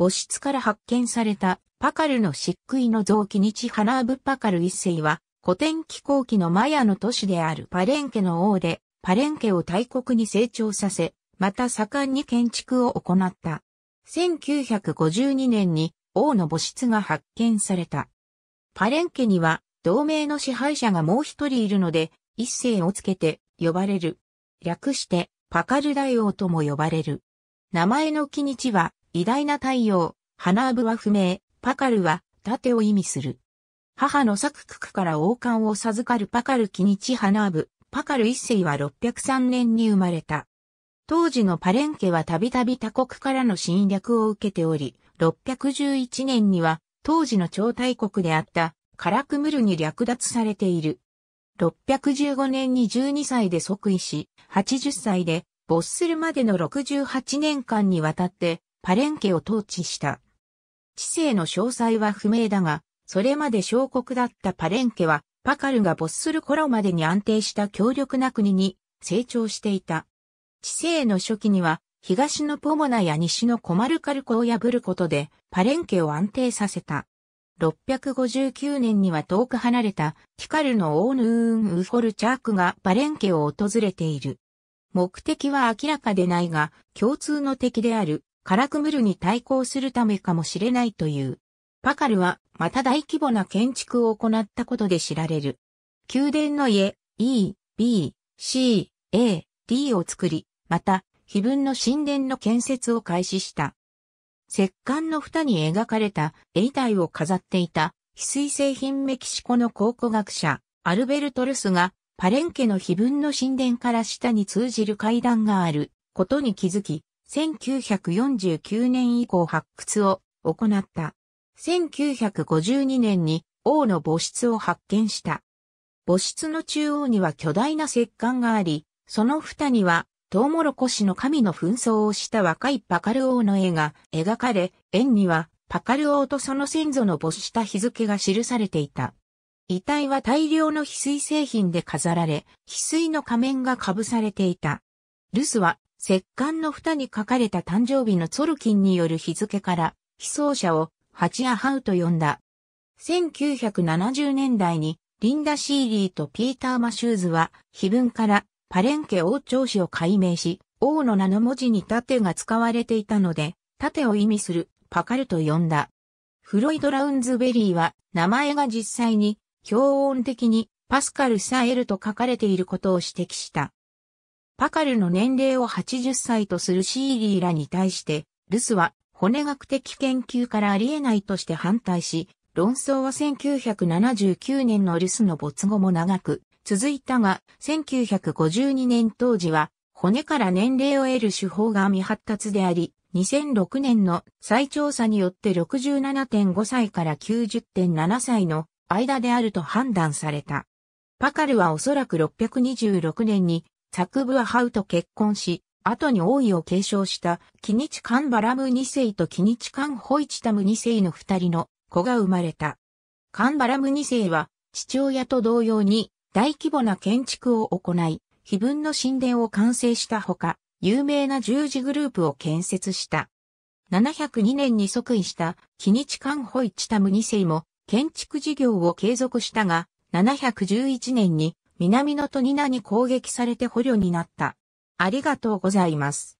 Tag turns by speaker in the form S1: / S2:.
S1: 母室から発見されたパカルの漆喰の臓器日チハナーブ・パカル一世は古典気候期のマヤの都市であるパレンケの王で、パレンケを大国に成長させ、また盛んに建築を行った。1952年に王の母室が発見された。パレンケには同盟の支配者がもう一人いるので、一世をつけて呼ばれる。略してパカル大王とも呼ばれる。名前の木日は偉大な太陽、花ブは不明、パカルは盾を意味する。母の作クから王冠を授かるパカルキハナ花ブ、パカル一世は603年に生まれた。当時のパレンケはたびたび他国からの侵略を受けており、611年には当時の超大国であったカラクムルに略奪されている。615年に12歳で即位し、80歳で没するまでの68年間にわたってパレンケを統治した。知性の詳細は不明だが、それまで小国だったパレンケは、パカルが没する頃までに安定した強力な国に成長していた。知性の初期には、東のポモナや西のコマルカルコを破ることで、パレンケを安定させた。659年には遠く離れた、ティカルのオーヌーン・ウフォルチャークがパレンケを訪れている。目的は明らかでないが、共通の敵であるカラクムルに対抗するためかもしれないという。パカルは、また大規模な建築を行ったことで知られる。宮殿の家、E、B、C、A、D を作り、また、碑文の神殿の建設を開始した。石棺の蓋に描かれた絵体を飾っていた、翡翠製品メキシコの考古学者、アルベルトルスが、パレンケの碑文の神殿から下に通じる階段があることに気づき、1949年以降発掘を行った。1952年に王の母室を発見した。母室の中央には巨大な石棺があり、その蓋にはトウモロコシの神の紛争をした若いパカル王の絵が描かれ、円にはパカル王とその先祖の没した日付が記されていた。遺体は大量の翡翠製品で飾られ、翡翠の仮面が被されていた。留守は石棺の蓋に書かれた誕生日のツォルキンによる日付から、被葬者をハチアハウと呼んだ。1970年代にリンダ・シーリーとピーター・マシューズは、碑文からパレンケ王朝史を改名し、王の名の文字に盾が使われていたので、盾を意味するパカルと呼んだ。フロイド・ラウンズベリーは、名前が実際に、表音的にパスカル・サエルと書かれていることを指摘した。パカルの年齢を80歳とするシーリーらに対して、ルスは骨学的研究からありえないとして反対し、論争は1979年のルスの没後も長く続いたが、1952年当時は骨から年齢を得る手法が未発達であり、2006年の再調査によって67.5歳から90.7歳の間であると判断された。パカルはおそらく626年にザクブアハウと結婚し、後に王位を継承した、キニチカン・バラム2世とキニチカン・ホイチタム2世の二人の子が生まれた。カン・バラム2世は、父親と同様に、大規模な建築を行い、碑文の神殿を完成したほか、有名な十字グループを建設した。702年に即位した、キニチカン・ホイチタム2世も、建築事業を継続したが、711年に南のトニナに攻撃されて捕虜になった。ありがとうございます。